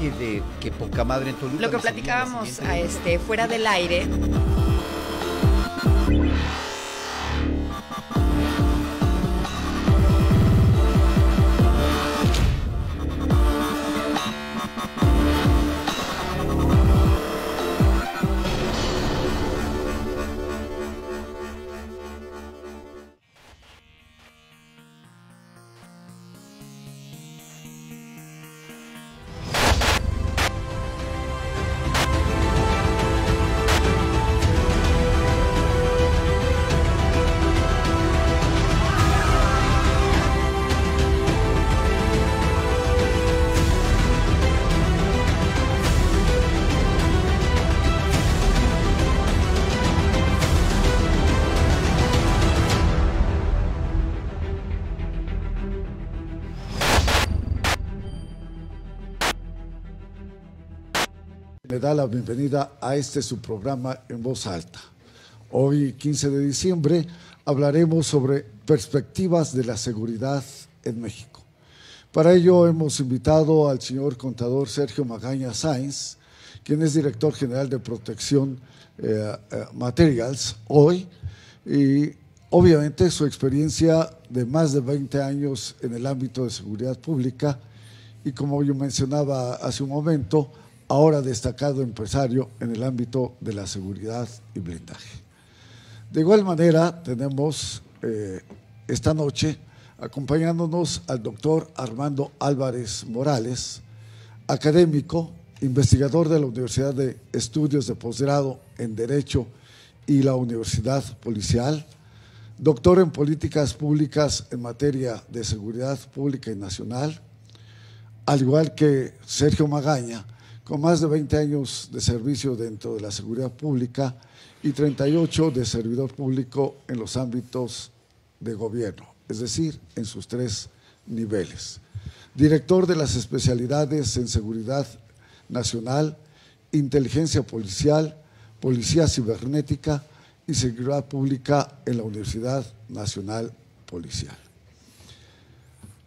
que de que poca madre en Toluca. Lo que platicábamos a este, fuera del aire. da la bienvenida a este su programa en voz alta. Hoy, 15 de diciembre, hablaremos sobre perspectivas de la seguridad en México. Para ello hemos invitado al señor contador Sergio Magaña sainz quien es director general de Protección eh, eh, Materials hoy, y obviamente su experiencia de más de 20 años en el ámbito de seguridad pública y como yo mencionaba hace un momento, ahora destacado empresario en el ámbito de la seguridad y blindaje. De igual manera, tenemos eh, esta noche acompañándonos al doctor Armando Álvarez Morales, académico, investigador de la Universidad de Estudios de Posgrado en Derecho y la Universidad Policial, doctor en Políticas Públicas en materia de Seguridad Pública y Nacional, al igual que Sergio Magaña, con más de 20 años de servicio dentro de la seguridad pública y 38 de servidor público en los ámbitos de gobierno, es decir, en sus tres niveles. Director de las especialidades en seguridad nacional, inteligencia policial, policía cibernética y seguridad pública en la Universidad Nacional Policial.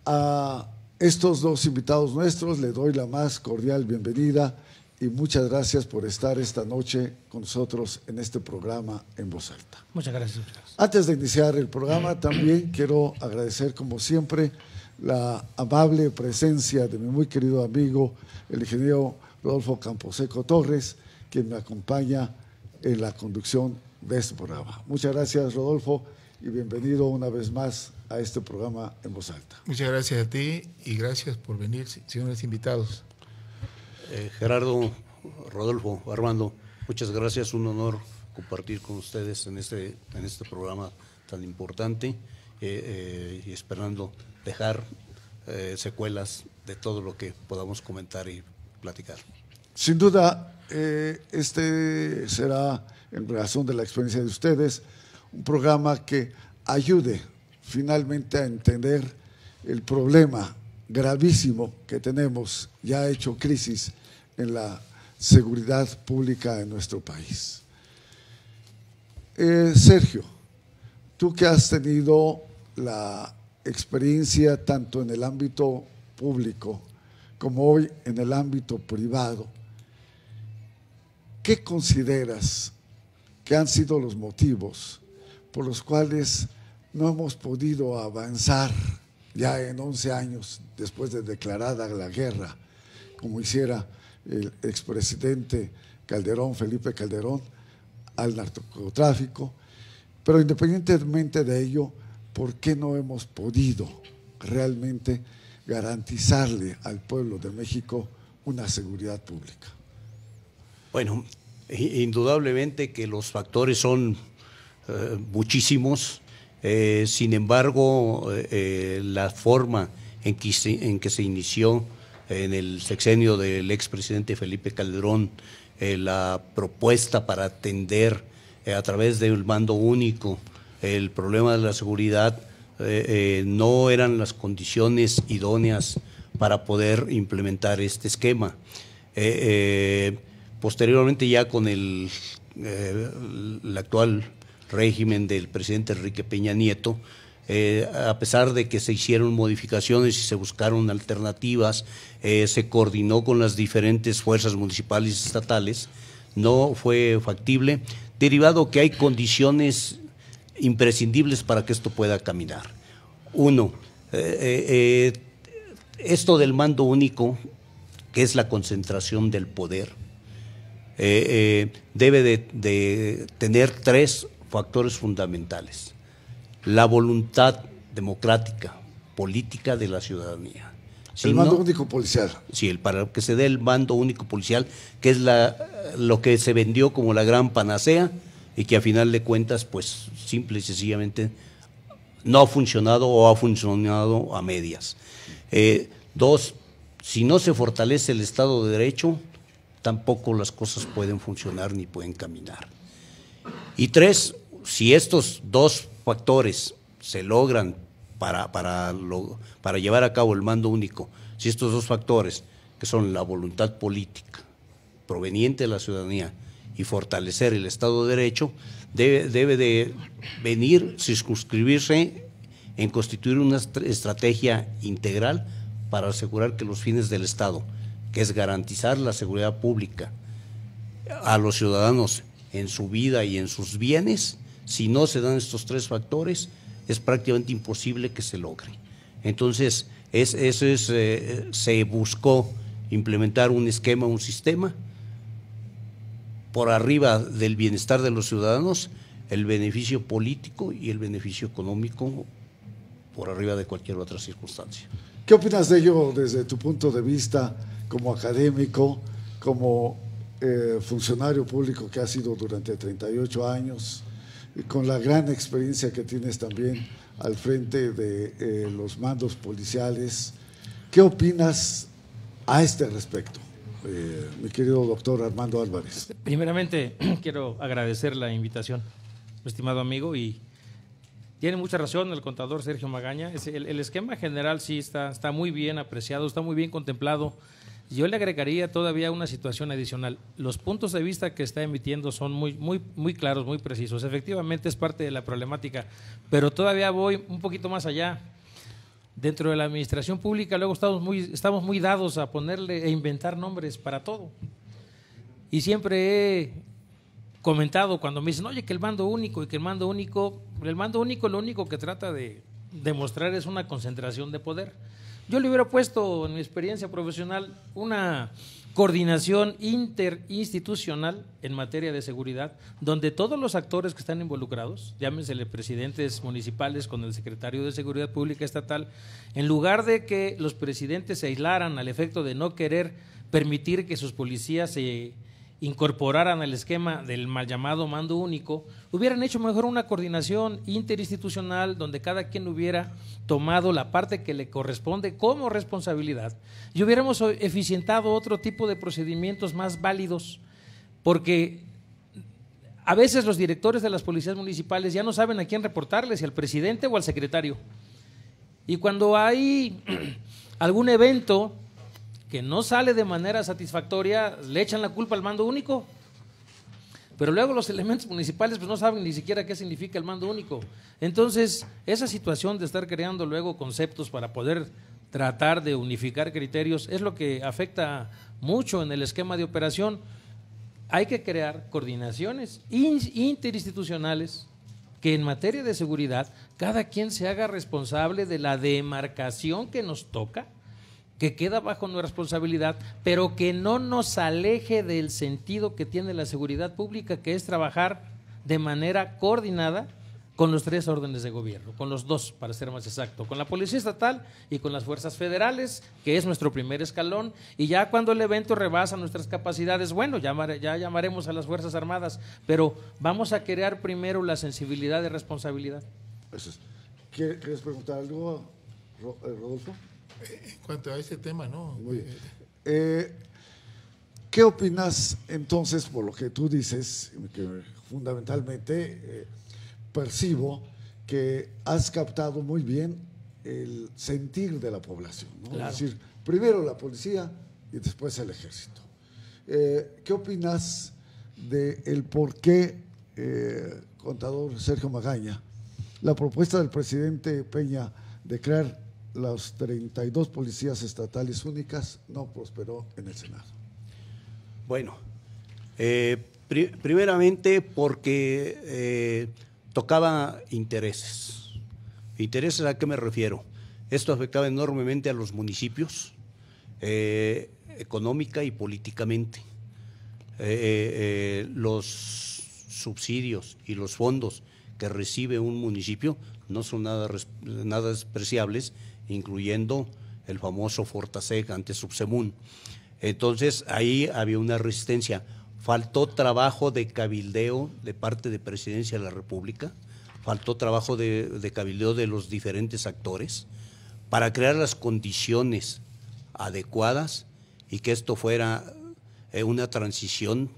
Ah, estos dos invitados nuestros. Les doy la más cordial bienvenida y muchas gracias por estar esta noche con nosotros en este programa en voz alta. Muchas gracias. Antes de iniciar el programa, eh. también quiero agradecer, como siempre, la amable presencia de mi muy querido amigo, el ingeniero Rodolfo Camposeco Torres, quien me acompaña en la conducción de este programa. Muchas gracias, Rodolfo, y bienvenido una vez más a este programa en voz alta. Muchas gracias a ti y gracias por venir, señores invitados. Eh, Gerardo, Rodolfo, Armando, muchas gracias, un honor compartir con ustedes en este, en este programa tan importante eh, eh, y esperando dejar secuelas de todo lo que podamos comentar y platicar. Sin duda, eh, este será, en razón de la experiencia de ustedes, un programa que ayude finalmente a entender el problema gravísimo que tenemos, ya ha hecho crisis en la seguridad pública de nuestro país. Eh, Sergio, tú que has tenido la experiencia tanto en el ámbito público como hoy en el ámbito privado, ¿qué consideras que han sido los motivos por los cuales no hemos podido avanzar ya en 11 años después de declarada la guerra, como hiciera el expresidente Calderón, Felipe Calderón, al narcotráfico? Pero independientemente de ello, ¿por qué no hemos podido realmente garantizarle al pueblo de México una seguridad pública? Bueno, indudablemente que los factores son eh, muchísimos, eh, sin embargo, eh, la forma en que, se, inició en el sexenio del expresidente Felipe Calderón la propuesta para atender a través del mando único el problema de la seguridad, no eran las condiciones idóneas para poder implementar este esquema. Posteriormente ya con eh, el, actual régimen del presidente Enrique Peña Nieto, eh, a pesar de que se hicieron modificaciones y se buscaron alternativas, eh, se coordinó con las diferentes fuerzas municipales y estatales, no fue factible, derivado que hay condiciones imprescindibles para que esto pueda caminar. Uno, esto del mando único, que es la concentración del poder, eh, eh, debe de, tener tres factores fundamentales. La voluntad democrática, política de la ciudadanía. el mando único policial. Sí, el, para que se dé el mando único policial, que es la, lo que se vendió como la gran panacea y que a final de cuentas, pues simple y sencillamente no ha funcionado o ha funcionado a medias. Eh, dos, si no se fortalece el Estado de Derecho, tampoco las cosas pueden funcionar ni pueden caminar. Y tres, si estos dos factores se logran para, para llevar a cabo el mando único, si estos dos factores, que son la voluntad política proveniente de la ciudadanía y fortalecer el Estado de Derecho, debe, debe de venir, circunscribirse en constituir una estrategia integral para asegurar que los fines del Estado, que es garantizar la seguridad pública a los ciudadanos en su vida y en sus bienes, si no se dan estos tres factores, es prácticamente imposible que se logre. Entonces, eso es, eh, se buscó implementar un esquema, un sistema por arriba del bienestar de los ciudadanos, el beneficio político y el beneficio económico por arriba de cualquier otra circunstancia. ¿Qué opinas de ello desde tu punto de vista? como académico, como eh, funcionario público que ha sido durante 38 años, con la gran experiencia que tienes también al frente de eh, los mandos policiales. ¿Qué opinas a este respecto, eh, mi querido doctor Armando Álvarez? Este, primeramente, quiero agradecer la invitación, estimado amigo, y tiene mucha razón el contador Sergio Magaña. el, el esquema general sí está, está muy bien apreciado, está muy bien contemplado yo le agregaría todavía una situación adicional. Los puntos de vista que está emitiendo son muy, muy, muy claros, muy precisos. Efectivamente es parte de la problemática, pero todavía voy un poquito más allá. Dentro de la administración pública luego estamos muy, estamos muy dados a ponerle e inventar nombres para todo. Y siempre he comentado cuando me dicen, oye, que el mando único y que el mando único, el mando único lo único que trata de demostrar es una concentración de poder yo le hubiera puesto en mi experiencia profesional una coordinación interinstitucional en materia de seguridad, donde todos los actores que están involucrados, llámensele presidentes municipales con el secretario de Seguridad Pública Estatal, en lugar de que los presidentes se aislaran al efecto de no querer permitir que sus policías se incorporaran al esquema del mal llamado mando único, hubieran hecho mejor una coordinación interinstitucional donde cada quien hubiera tomado la parte que le corresponde como responsabilidad y hubiéramos eficientado otro tipo de procedimientos más válidos, porque a veces los directores de las policías municipales ya no saben a quién reportarles, al presidente o al secretario. Y cuando hay algún evento que no sale de manera satisfactoria, le echan la culpa al mando único. Pero luego los elementos municipales pues no saben ni siquiera qué significa el mando único. Entonces, esa situación de estar creando luego conceptos para poder tratar de unificar criterios es lo que afecta mucho en el esquema de operación. Hay que crear coordinaciones interinstitucionales que en materia de seguridad cada quien se haga responsable de la demarcación que nos toca que queda bajo nuestra responsabilidad, pero que no nos aleje del sentido que tiene la seguridad pública, que es trabajar de manera coordinada con los tres órdenes de gobierno, con los dos, para ser más exacto, con la Policía Estatal y con las Fuerzas Federales, que es nuestro primer escalón, y ya cuando el evento rebasa nuestras capacidades, bueno, ya, ya llamaremos a las Fuerzas Armadas, pero vamos a crear primero la sensibilidad de responsabilidad. ¿Quieres preguntar algo, eh, Rodolfo? En cuanto a ese tema, ¿no? Eh, eh, ¿Qué opinas entonces por lo que tú dices, fundamentalmente eh, percibo que has captado muy bien el sentir de la población? ¿no? Es decir, primero la policía y después el ejército. ¿Qué opinas del el por qué, contador Sergio Magaña, la propuesta del presidente Peña de crear las 32 policías estatales únicas no prosperó en el Senado? Bueno, eh, primeramente porque eh, tocaba intereses. ¿Intereses a qué me refiero? Esto afectaba enormemente a los municipios, eh, económica y políticamente. los subsidios y los fondos que recibe un municipio no son nada, nada despreciables incluyendo el famoso Fortaseg ante Subsemun. Entonces ahí había una resistencia. Faltó trabajo de cabildeo de parte de Presidencia de la República, faltó trabajo de, cabildeo de los diferentes actores para crear las condiciones adecuadas y que esto fuera eh, una transición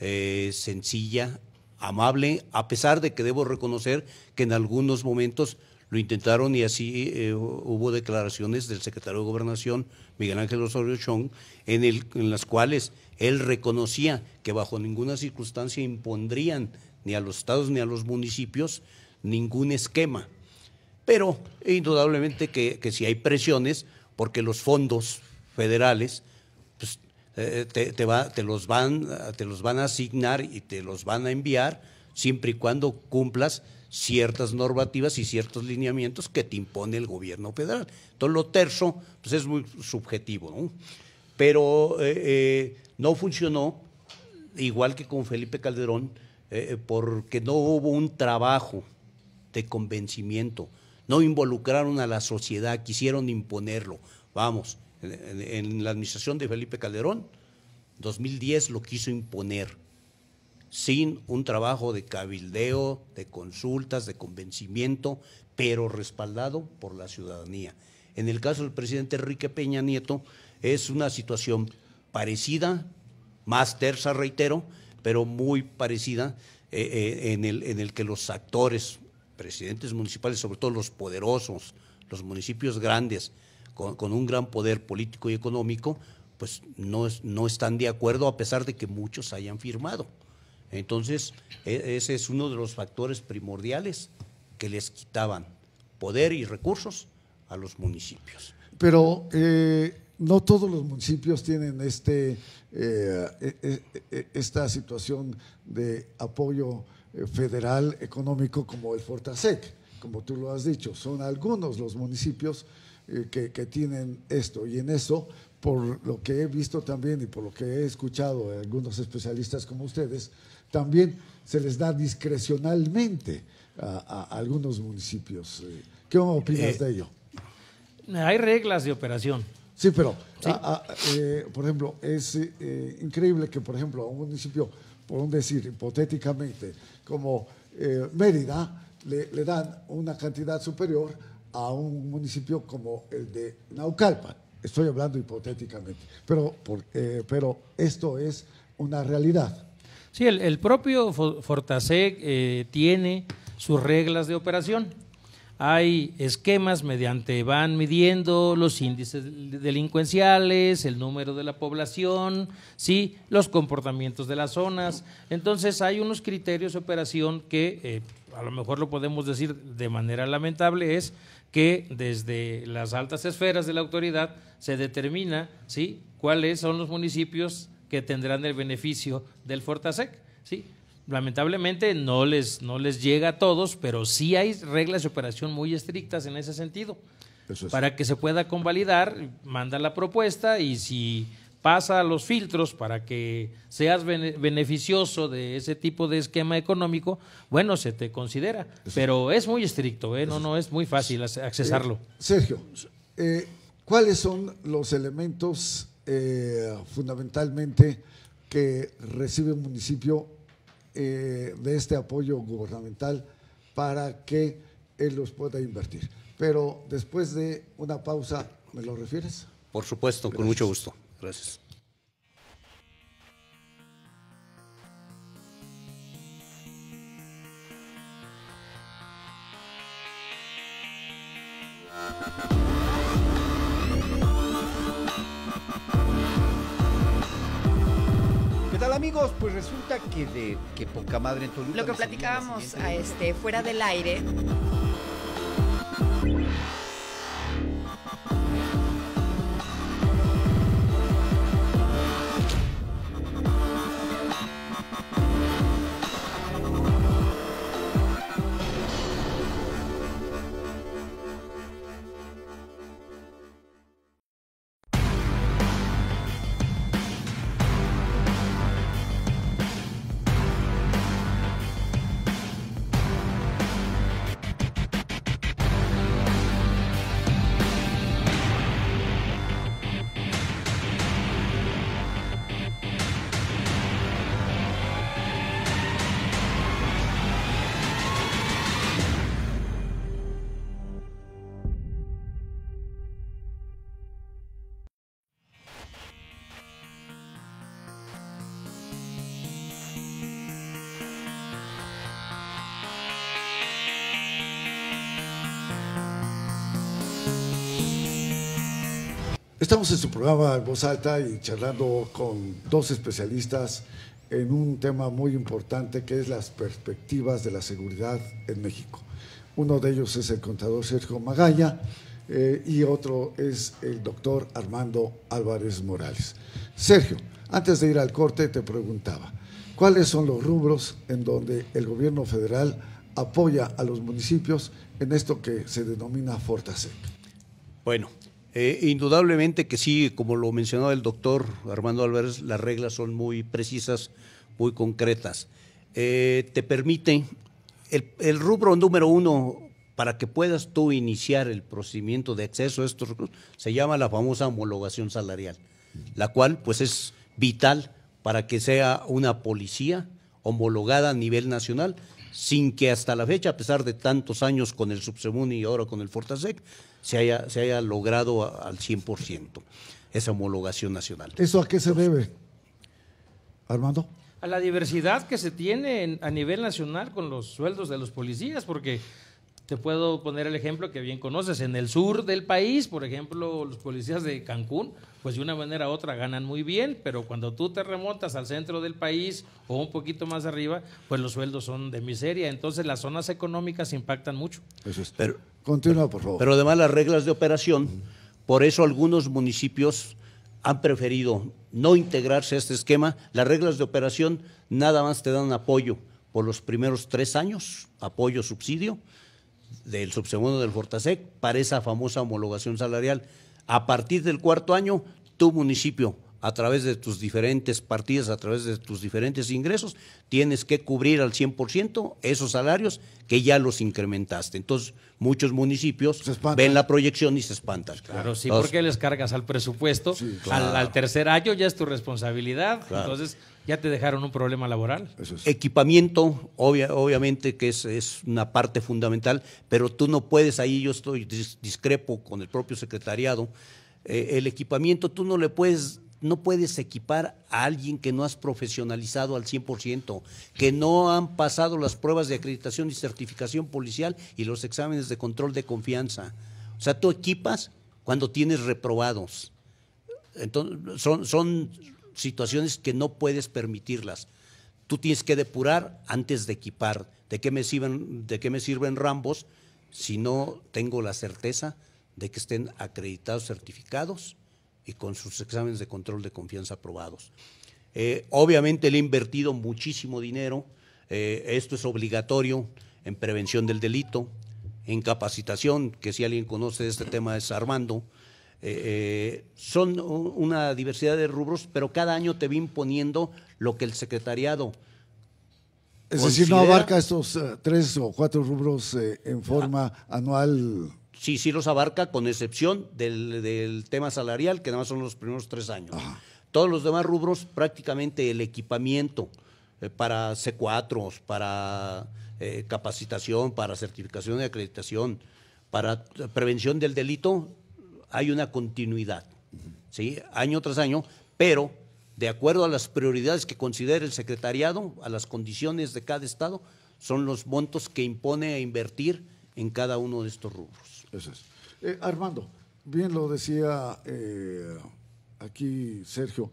eh, sencilla, amable, a pesar de que debo reconocer que en algunos momentos lo intentaron y así eh, hubo declaraciones del secretario de Gobernación, Miguel Ángel Osorio Chong, en, el, en las cuales él reconocía que bajo ninguna circunstancia impondrían ni a los estados ni a los municipios ningún esquema. Pero indudablemente que, si hay presiones, porque los fondos federales pues, eh, te, te, va, te, los van, te los van a asignar y te los van a enviar siempre y cuando cumplas ciertas normativas y ciertos lineamientos que te impone el gobierno federal. Entonces, lo terzo pues es muy subjetivo, ¿no? Pero eh, eh, no funcionó, igual que con Felipe Calderón, eh, porque no hubo un trabajo de convencimiento, no involucraron a la sociedad, quisieron imponerlo. Vamos, en, en la administración de Felipe Calderón, 2010 lo quiso imponer sin un trabajo de cabildeo, de consultas, de convencimiento, pero respaldado por la ciudadanía. En el caso del presidente Enrique Peña Nieto, es una situación parecida, más tersa, reitero, pero muy parecida eh, eh, en, el, que los actores, presidentes municipales, sobre todo los poderosos, los municipios grandes, con, un gran poder político y económico, pues no están de acuerdo a pesar de que muchos hayan firmado. Entonces, e, ese es uno de los factores primordiales que les quitaban poder y recursos a los municipios. Pero eh, no todos los municipios tienen este, eh, eh, esta situación de apoyo federal económico como el Fortasec, como tú lo has dicho. Son algunos los municipios que, que, tienen esto y en eso, por lo que he visto también y por lo que he escuchado de algunos especialistas como ustedes, también se les da discrecionalmente a, algunos municipios. Eh, ¿Qué opinas eh, de ello? Hay reglas de operación. Sí, pero, eh, por ejemplo, es increíble que, por ejemplo, a un municipio, por un decir hipotéticamente, como Mérida, le, dan una cantidad superior a un municipio como el de Naucalpan. Estoy hablando hipotéticamente, pero, por, pero esto es una realidad. Sí, el, propio Fortasec eh, tiene sus reglas de operación. Hay esquemas mediante van midiendo los índices delincuenciales, el número de la población, sí, los comportamientos de las zonas. Entonces hay unos criterios de operación que eh, a lo mejor lo podemos decir de manera lamentable es que desde las altas esferas de la autoridad se determina, sí, cuáles son los municipios que tendrán el beneficio del Fortasec. ¿sí? Lamentablemente no les, no les llega a todos, pero sí hay reglas de operación muy estrictas en ese sentido. Para que se pueda convalidar, manda la propuesta y si pasa a los filtros para que seas beneficioso de ese tipo de esquema económico, bueno, se te considera. Pero es muy estricto, ¿eh? no, no es muy fácil eh, accesarlo. Sergio, eh, ¿cuáles son los elementos eh, fundamentalmente que recibe el municipio eh, de este apoyo gubernamental para que él los pueda invertir. Pero después de una pausa, ¿me lo refieres? Por supuesto, con mucho gusto. Gracias. amigos, pues resulta que de que poca madre en Toluca. Lo que platicábamos a este, fuera del aire Estamos en su programa en voz alta y charlando con dos especialistas en un tema muy importante que es las perspectivas de la seguridad en México. Uno de ellos es el contador Sergio Magaña eh, y otro es el doctor Armando Álvarez Morales. Sergio, antes de ir al corte te preguntaba, ¿cuáles son los rubros en donde el gobierno federal apoya a los municipios en esto que se denomina Fortasec? Bueno, eh, indudablemente que sí, como lo mencionaba el doctor Armando Álvarez, las reglas son muy precisas, muy concretas. Eh, te permite, el, rubro número uno para que puedas tú iniciar el procedimiento de acceso a estos recursos se llama la famosa homologación salarial, la cual pues es vital para que sea una policía homologada a nivel nacional sin que hasta la fecha, a pesar de tantos años con el Subsemuni y ahora con el Fortasec, se haya, se haya logrado al 100% esa homologación nacional. ¿Eso a qué se debe, Armando? A la diversidad que se tiene a nivel nacional con los sueldos de los policías, porque te puedo poner el ejemplo que bien conoces. En el sur del país, por ejemplo, los policías de Cancún, pues de una manera u otra ganan muy bien, pero cuando tú te remontas al centro del país o un poquito más arriba, pues los sueldos son de miseria. Entonces las zonas económicas impactan mucho. Pero, Continúa, por favor. Pero además las reglas de operación, por eso algunos municipios han preferido no integrarse a este esquema. Las reglas de operación nada más te dan apoyo por los primeros tres años, apoyo, subsidio del subsegundo del Fortasec para esa famosa homologación salarial. A partir del cuarto año, tu municipio, a través de tus diferentes partidas, a través de tus diferentes ingresos, tienes que cubrir al 100% esos salarios que ya los incrementaste. Entonces, muchos municipios ven la proyección y se espantan. Claro, sí, porque les cargas al presupuesto. al, tercer año ya es tu responsabilidad. Entonces, ya te dejaron un problema laboral. Equipamiento, obviamente que es, una parte fundamental, pero tú no puedes, ahí yo estoy discrepo con el propio secretariado, eh, el equipamiento tú no le puedes no puedes equipar a alguien que no has profesionalizado al 100%, que no han pasado las pruebas de acreditación y certificación policial y los exámenes de control de confianza. O sea, tú equipas cuando tienes reprobados. Entonces, son, son situaciones que no puedes permitirlas. Tú tienes que depurar antes de equipar. ¿De qué me sirven, de qué me sirven rambos si no tengo la certeza de que estén acreditados, certificados y con sus exámenes de control de confianza aprobados? Eh, obviamente le he invertido muchísimo dinero. Eh, esto es obligatorio en prevención del delito, en capacitación, que si alguien conoce este tema es Armando. Eh, eh, son una diversidad de rubros, pero cada año te va imponiendo lo que el secretariado. Es decir, no abarca estos eh, tres o cuatro rubros en ah. forma anual. Sí, sí los abarca, con excepción del, tema salarial, que nada más son los primeros tres años. Todos los demás rubros, prácticamente el equipamiento para C4, para capacitación, para certificación y acreditación, para prevención del delito, hay una continuidad, ¿sí? año tras año, pero de acuerdo a las prioridades que considere el secretariado, a las condiciones de cada estado, son los montos que impone a invertir en cada uno de estos rubros. Eso es. Eh, Armando, bien lo decía eh, aquí Sergio,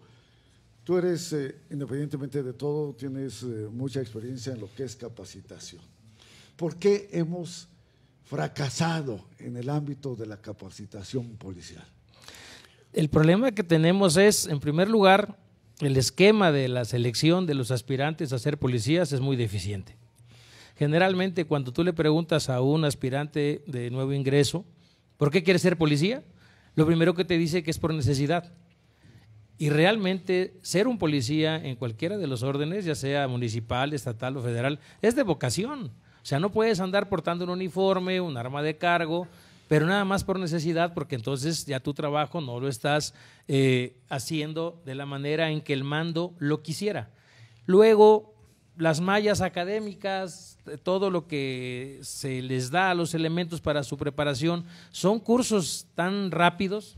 tú eres, eh, independientemente de todo, tienes mucha experiencia en lo que es capacitación. ¿Por qué hemos fracasado en el ámbito de la capacitación policial? El problema que tenemos es, en primer lugar, el esquema de la selección de los aspirantes a ser policías es muy deficiente. Generalmente cuando tú le preguntas a un aspirante de nuevo ingreso, ¿por qué quieres ser policía? Lo primero que te dice que es por necesidad. Y realmente ser un policía en cualquiera de los órdenes, ya sea municipal, estatal o federal, es de vocación. O sea, no puedes andar portando un uniforme, un arma de cargo, pero nada más por necesidad, porque entonces ya tu trabajo no lo estás eh, haciendo de la manera en que el mando lo quisiera. Luego, las mallas académicas, todo lo que se les da a los elementos para su preparación, son cursos tan rápidos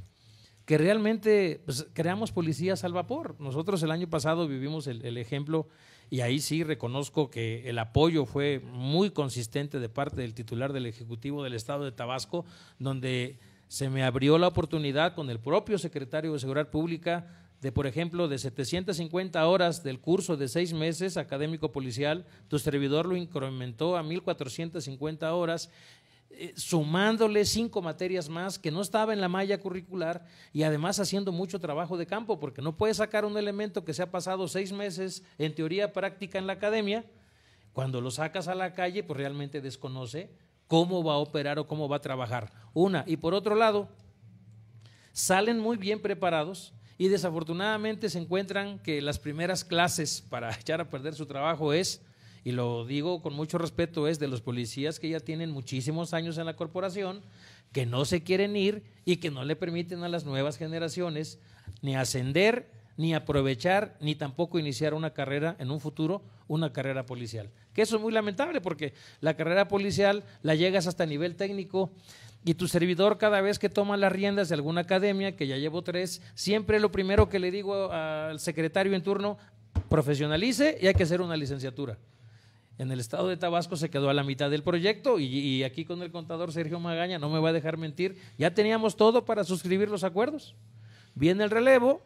que realmente pues, creamos policías al vapor. Nosotros el año pasado vivimos el ejemplo y ahí sí reconozco que el apoyo fue muy consistente de parte del titular del Ejecutivo del Estado de Tabasco, donde se me abrió la oportunidad con el propio secretario de Seguridad Pública de, por ejemplo, de 750 horas del curso de seis meses académico policial, tu servidor lo incrementó a 1.450 horas eh, sumándole cinco materias más que no estaba en la malla curricular y además haciendo mucho trabajo de campo, porque no puedes sacar un elemento que se ha pasado seis meses en teoría práctica en la academia, cuando lo sacas a la calle, pues realmente desconoce cómo va a operar o cómo va a trabajar. Una, y por otro lado, salen muy bien preparados y desafortunadamente se encuentran que las primeras clases para echar a perder su trabajo es y lo digo con mucho respeto, es de los policías que ya tienen muchísimos años en la corporación, que no se quieren ir y que no le permiten a las nuevas generaciones ni ascender, ni aprovechar, ni tampoco iniciar una carrera en un futuro, una carrera policial. Que eso es muy lamentable porque la carrera policial la llegas hasta nivel técnico y tu servidor cada vez que toma las riendas de alguna academia, que ya llevo tres, siempre lo primero que le digo al secretario en turno, profesionalice y hay que hacer una licenciatura en el estado de Tabasco se quedó a la mitad del proyecto y, aquí con el contador Sergio Magaña no me va a dejar mentir, ya teníamos todo para suscribir los acuerdos. Viene el relevo,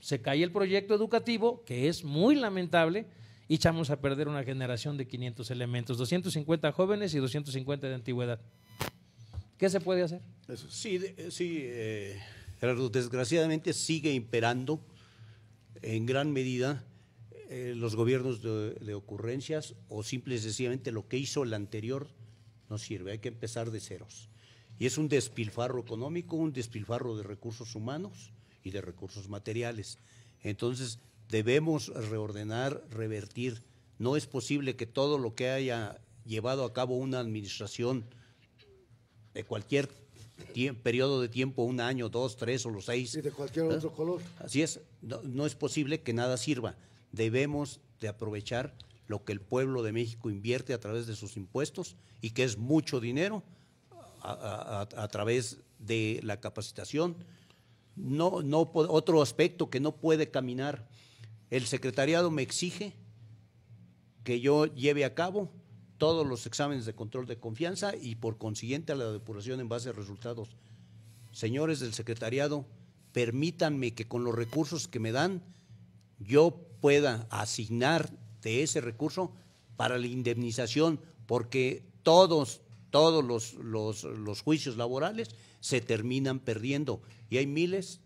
se cae el proyecto educativo, que es muy lamentable, y echamos a perder una generación de 500 elementos, 250 jóvenes y 250 de antigüedad. ¿Qué se puede hacer? Sí, sí eh, desgraciadamente sigue imperando en gran medida eh, los gobiernos de, ocurrencias o simple y sencillamente lo que hizo el anterior no sirve, hay que empezar de ceros. Y es un despilfarro económico, un despilfarro de recursos humanos y de recursos materiales. Entonces, debemos reordenar, revertir. No es posible que todo lo que haya llevado a cabo una administración de cualquier periodo de tiempo, un año, dos, tres o los seis. Y de cualquier ¿eh? otro color. Así es, no es posible que nada sirva debemos de aprovechar lo que el pueblo de México invierte a través de sus impuestos y que es mucho dinero a, través de la capacitación. No, no, otro aspecto que no puede caminar, el secretariado me exige que yo lleve a cabo todos los exámenes de control de confianza y por consiguiente a la depuración en base a resultados. Señores del secretariado, permítanme que con los recursos que me dan yo pueda asignar de ese recurso para la indemnización, porque todos, todos los, los juicios laborales se terminan perdiendo y hay miles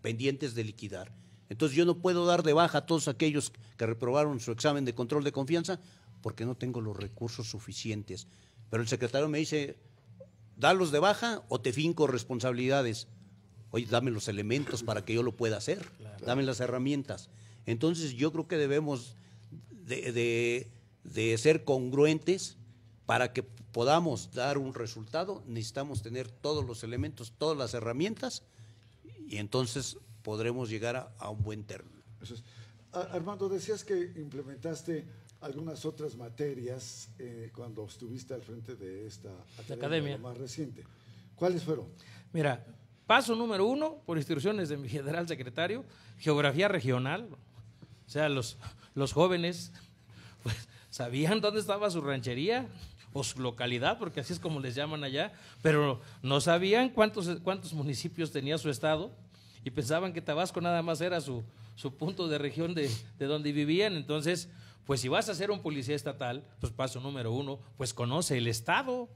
pendientes de liquidar. Entonces yo no puedo dar de baja a todos aquellos que reprobaron su examen de control de confianza porque no tengo los recursos suficientes. Pero el secretario me dice, dalos de baja o te finco responsabilidades. Oye, dame los elementos para que yo lo pueda hacer, dame las herramientas. Entonces yo creo que debemos de, ser congruentes para que podamos dar un resultado, necesitamos tener todos los elementos, todas las herramientas, y entonces podremos llegar a, un buen término. Armando, decías que implementaste algunas otras materias eh, cuando estuviste al frente de esta academia, más reciente. ¿Cuáles fueron? Mira, paso número uno, por instrucciones de mi general secretario, geografía regional, o sea, los, jóvenes pues, sabían dónde estaba su ranchería o su localidad, porque así es como les llaman allá, pero no sabían cuántos, cuántos municipios tenía su estado y pensaban que Tabasco nada más era su, punto de región de, de, donde vivían. Entonces, pues si vas a ser un policía estatal, pues paso número uno, pues conoce el estado.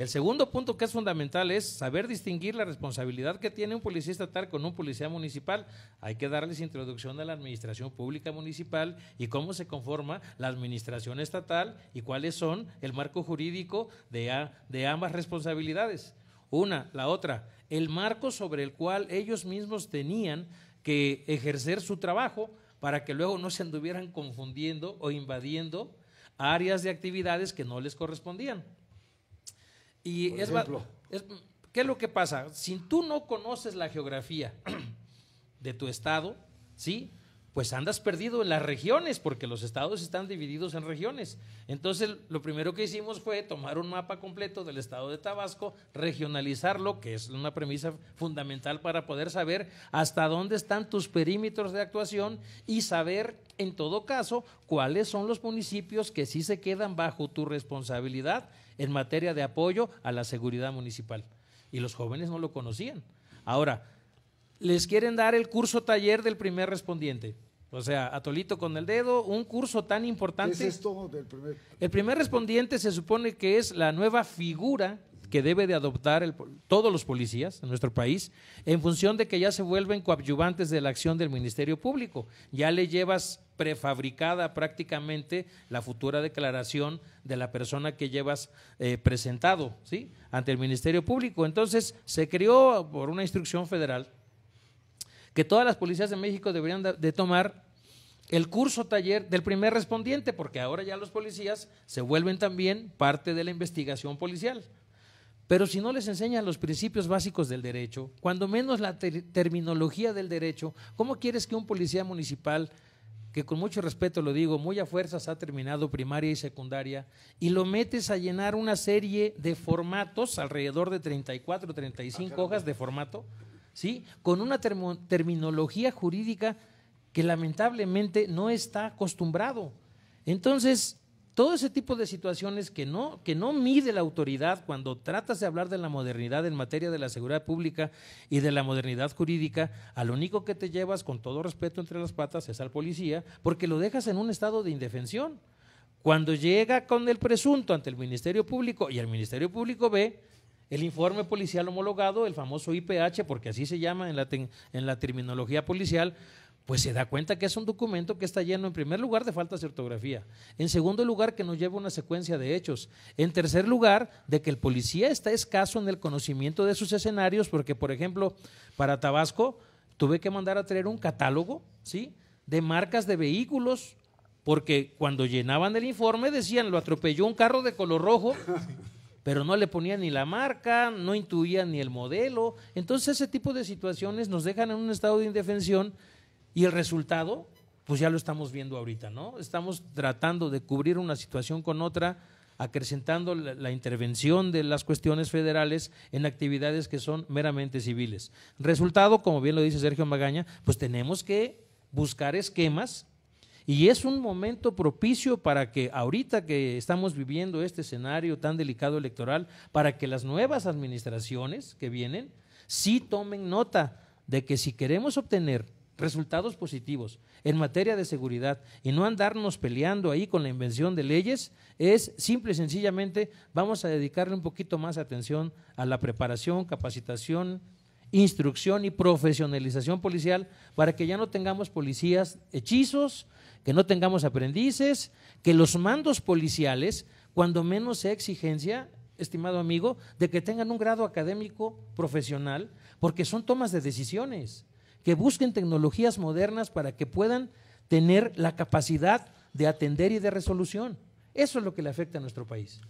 El segundo punto que es fundamental es saber distinguir la responsabilidad que tiene un policía estatal con un policía municipal. Hay que darles introducción a la administración pública municipal y cómo se conforma la administración estatal y cuáles son el marco jurídico de, ambas responsabilidades. Una, la otra, el marco sobre el cual ellos mismos tenían que ejercer su trabajo para que luego no se anduvieran confundiendo o invadiendo áreas de actividades que no les correspondían. Y es, ejemplo. ¿Qué es lo que pasa? Si tú no conoces la geografía de tu estado, ¿sí? Pues andas perdido en las regiones, porque los estados están divididos en regiones. Entonces, lo primero que hicimos fue tomar un mapa completo del estado de Tabasco, regionalizarlo, que es una premisa fundamental para poder saber hasta dónde están tus perímetros de actuación y saber, en todo caso, cuáles son los municipios que sí se quedan bajo tu responsabilidad en materia de apoyo a la seguridad municipal. Y los jóvenes no lo conocían. Ahora, les quieren dar el curso taller del primer respondiente. O sea, atolito con el dedo, un curso tan importante. ¿Qué es esto del primer? El primer respondiente se supone que es la nueva figura que debe de adoptar todos los policías en nuestro país en función de que ya se vuelven coadyuvantes de la acción del Ministerio Público. Ya le llevas prefabricada prácticamente la futura declaración de la persona que llevas eh, presentado ¿sí? ante el Ministerio Público. Entonces se creó por una instrucción federal que todas las policías de México deberían de tomar el curso taller del primer respondiente, porque ahora ya los policías se vuelven también parte de la investigación policial. Pero si no les enseñan los principios básicos del derecho, cuando menos la terminología del derecho, ¿cómo quieres que un policía municipal, que con mucho respeto lo digo, muy a fuerzas ha terminado primaria y secundaria, y lo metes a llenar una serie de formatos, alrededor de 34, 35 ah, hojas de formato, ¿sí? con una terminología jurídica que lamentablemente no está acostumbrado? Entonces, todo ese tipo de situaciones que no, que no mide la autoridad cuando tratas de hablar de la modernidad en materia de la seguridad pública y de la modernidad jurídica, al lo único que te llevas, con todo respeto entre las patas, es al policía, porque lo dejas en un estado de indefensión. Cuando llega con el presunto ante el Ministerio Público y el Ministerio Público ve el informe policial homologado, el famoso IPH, porque así se llama en la terminología policial, pues se da cuenta que es un documento que está lleno, en primer lugar, de faltas de ortografía, en segundo lugar, que nos lleva una secuencia de hechos, en tercer lugar, de que el policía está escaso en el conocimiento de sus escenarios, porque, por ejemplo, para Tabasco tuve que mandar a traer un catálogo, ¿sí?, de marcas de vehículos, porque cuando llenaban el informe decían, lo atropelló un carro de color rojo. pero no le ponían ni la marca, no intuían ni el modelo. Entonces ese tipo de situaciones nos dejan en un estado de indefensión y el resultado, pues ya lo estamos viendo ahorita, ¿no? Estamos tratando de cubrir una situación con otra, acrecentando la, intervención de las cuestiones federales en actividades que son meramente civiles. Resultado, como bien lo dice Sergio Magaña, pues tenemos que buscar esquemas y es un momento propicio para que ahorita que estamos viviendo este escenario tan delicado electoral, para que las nuevas administraciones que vienen sí tomen nota de que si queremos obtener resultados positivos en materia de seguridad y no andarnos peleando ahí con la invención de leyes, es simple y sencillamente vamos a dedicarle un poquito más atención a la preparación, capacitación, instrucción y profesionalización policial para que ya no tengamos policías hechizos, que no tengamos aprendices, que los mandos policiales, cuando menos sea exigencia, estimado amigo, de que tengan un grado académico profesional, porque son tomas de decisiones que busquen tecnologías modernas para que puedan tener la capacidad de atender y de resolución. Eso es lo que le afecta a nuestro país.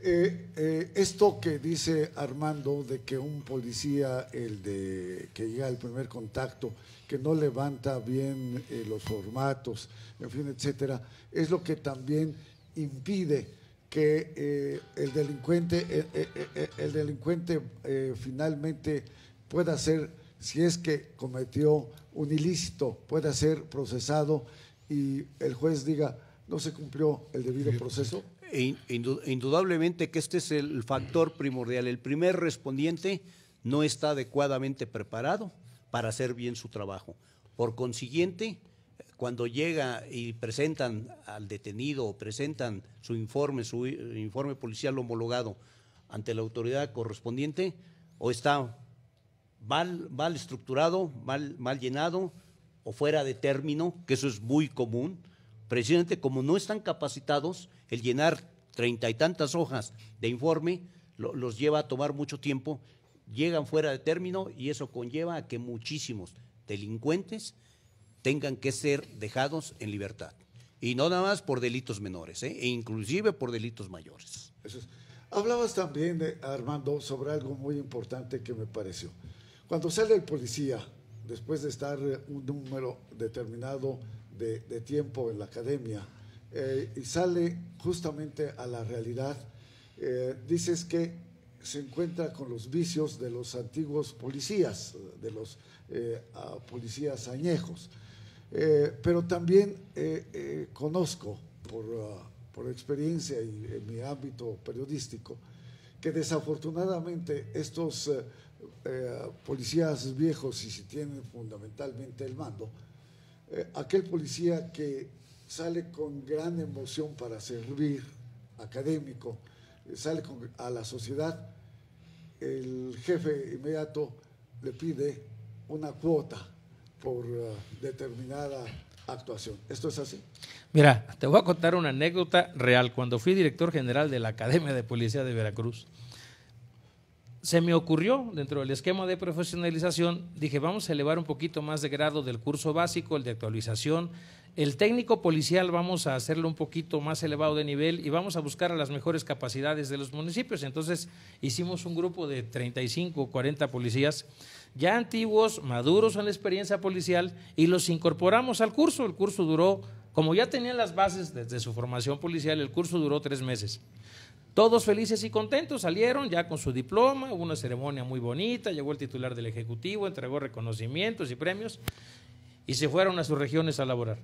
Eh, eh, esto que dice Armando de que un policía, el de que llega al primer contacto, que no levanta bien eh, los formatos, en fin, etcétera, es lo que también impide que el delincuente, el delincuente finalmente pueda ser, si es que cometió un ilícito, pueda ser procesado y el juez diga, no se cumplió el debido proceso? Indudablemente que este es el factor primordial. El primer respondiente no está adecuadamente preparado para hacer bien su trabajo. Por consiguiente, cuando llega y presentan al detenido o presentan su informe, su informe policial homologado ante la autoridad correspondiente, o está mal, mal estructurado, mal, mal llenado o fuera de término, que eso es muy común. Presidente, como no están capacitados, el llenar treinta y tantas hojas de informe los lleva a tomar mucho tiempo, llegan fuera de término y eso conlleva a que muchísimos delincuentes tengan que ser dejados en libertad. Y no nada más por delitos menores, ¿eh? e inclusive por delitos mayores. Hablabas también, de, Armando, sobre algo muy importante que me pareció. Cuando sale el policía, después de estar eh, un número determinado de, tiempo en la academia, eh, y sale justamente a la realidad, eh, dices que se encuentra con los vicios de los antiguos policías, de los policías añejos. pero también conozco por, ah, por experiencia y en mi ámbito periodístico que desafortunadamente estos eh, policías viejos y si tienen fundamentalmente el mando, eh, aquel policía que sale con gran emoción para servir, académico, eh, sale a la sociedad, el jefe inmediato le pide una cuota por determinada actuación. ¿Esto es así? Mira, te voy a contar una anécdota real. Cuando fui director general de la Academia de Policía de Veracruz, se me ocurrió, dentro del esquema de profesionalización, dije, vamos a elevar un poquito más de grado del curso básico, el de actualización. El técnico policial vamos a hacerlo un poquito más elevado de nivel y vamos a buscar a las mejores capacidades de los municipios. Entonces hicimos un grupo de 35 o 40 policías ya antiguos, maduros en la experiencia policial y los incorporamos al curso. El curso duró, como ya tenían las bases desde su formación policial, el curso duró tres meses. Todos felices y contentos salieron ya con su diploma, hubo una ceremonia muy bonita, llegó el titular del Ejecutivo, entregó reconocimientos y premios y se fueron a sus regiones a laborar.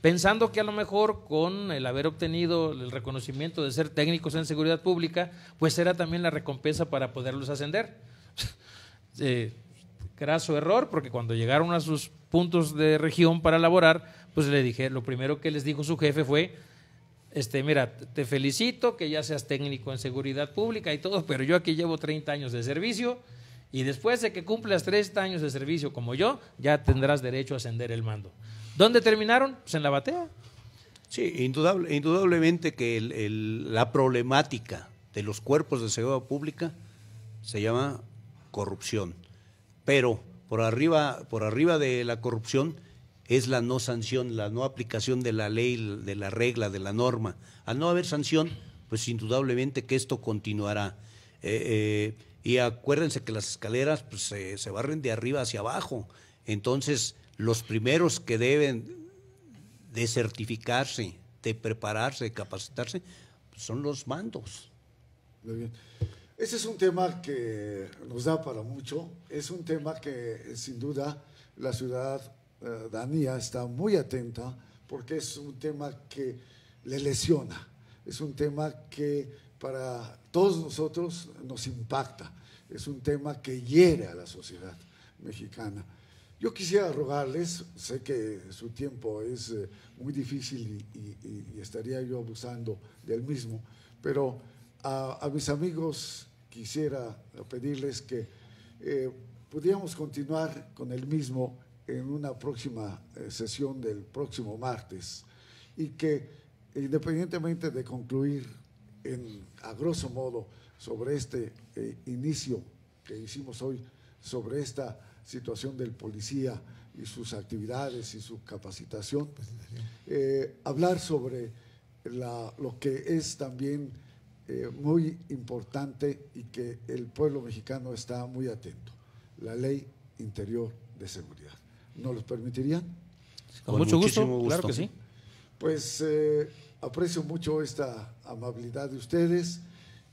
Pensando que a lo mejor con el haber obtenido el reconocimiento de ser técnicos en seguridad pública, pues era también la recompensa para poderlos ascender. Era eh, graso error, porque cuando llegaron a sus puntos de región para laborar, pues le dije, lo primero que les dijo su jefe fue, este, mira, te felicito que ya seas técnico en seguridad pública y todo, pero yo aquí llevo 30 años de servicio y después de que cumplas 30 años de servicio como yo, ya tendrás derecho a ascender el mando. ¿Dónde terminaron? Pues en la batea. Sí, indudable, indudablemente que la problemática de los cuerpos de seguridad pública se llama corrupción. Pero por arriba, por arriba de la corrupción es la no sanción, la no aplicación de la ley, de la regla, de la norma. Al no haber sanción, pues indudablemente que esto continuará. Eh, eh, y acuérdense que las escaleras pues, se barren de arriba hacia abajo. Entonces, los primeros que deben de certificarse, de prepararse, de capacitarse, pues son los mandos. Muy bien. Ese es un tema que nos da para mucho, es un tema que sin duda la ciudad eh, Danía está muy atenta porque es un tema que le lesiona, es un tema que para todos nosotros nos impacta, es un tema que hiere a la sociedad mexicana. Yo quisiera rogarles, sé que su tiempo es eh, muy difícil y, estaría yo abusando del mismo, pero a, mis amigos quisiera pedirles que eh, pudiéramos continuar con el mismo en una próxima eh, sesión del próximo martes y que independientemente de concluir en, a grosso modo sobre este eh, inicio que hicimos hoy, sobre esta situación del policía y sus actividades y su capacitación, eh, hablar sobre lo que es también muy importante y que el pueblo mexicano está muy atento, la ley interior de seguridad. ¿No los permitirían? Con, mucho gusto, claro que sí. Pues eh, aprecio mucho esta amabilidad de ustedes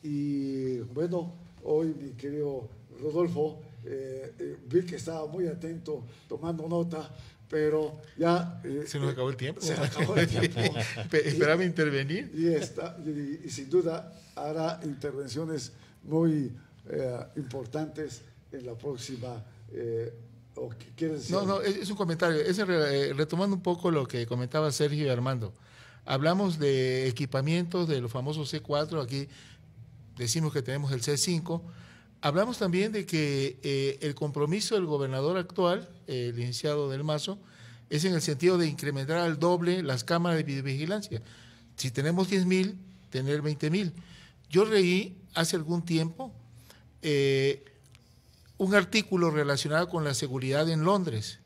y bueno, hoy mi querido Rodolfo, eh, eh, vi que estaba muy atento tomando nota, pero ya... se nos acabó el tiempo. Se nos acabó el tiempo. Esperaba intervenir. Y, está y, y, sin duda hará intervenciones muy importantes en la próxima no, no, es, un comentario. Es, eh, retomando un poco lo que comentaba Sergio y Armando. Hablamos de equipamientos de los famosos C4, aquí decimos que tenemos el C5. Hablamos también de que eh, el compromiso del gobernador actual, el licenciado del Mazo, es en el sentido de incrementar al doble las cámaras de videovigilancia. Si tenemos 10.000, tener 20.000. Yo reí hace algún tiempo eh, un artículo relacionado con la seguridad en Londres.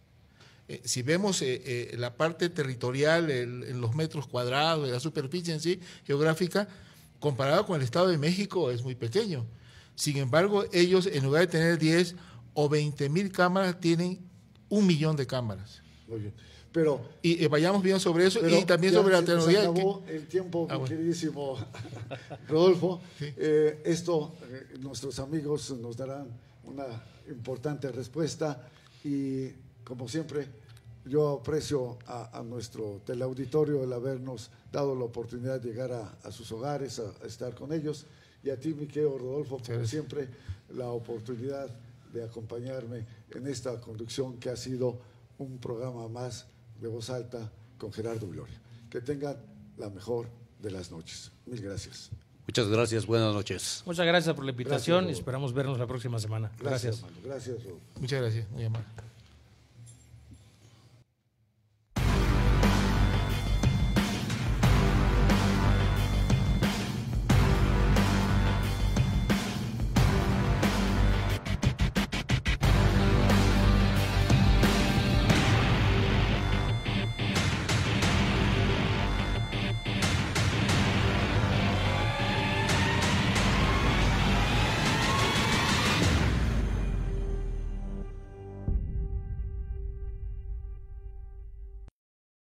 Eh, si vemos eh, eh, la parte territorial, en los metros cuadrados, la superficie en sí, geográfica, comparado con el Estado de México es muy pequeño. Sin embargo, ellos en lugar de tener 10 o 20 mil cámaras, tienen un millón de cámaras. Pero, y vayamos bien sobre eso y también sobre la tecnología. el tiempo, ah, queridísimo Rodolfo. esto nuestros amigos nos darán una importante respuesta y como siempre yo aprecio a, nuestro teleauditorio el habernos dado la oportunidad de llegar a, sus hogares, a, estar con ellos y a ti, Miquel Rodolfo, como siempre, la oportunidad de acompañarme en esta conducción que ha sido un programa más de voz alta con Gerardo Gloria. Que tengan la mejor de las noches. Mil gracias. Muchas gracias, buenas noches. Muchas gracias por la invitación y esperamos vernos la próxima semana. Gracias. Gracias. Muchas gracias,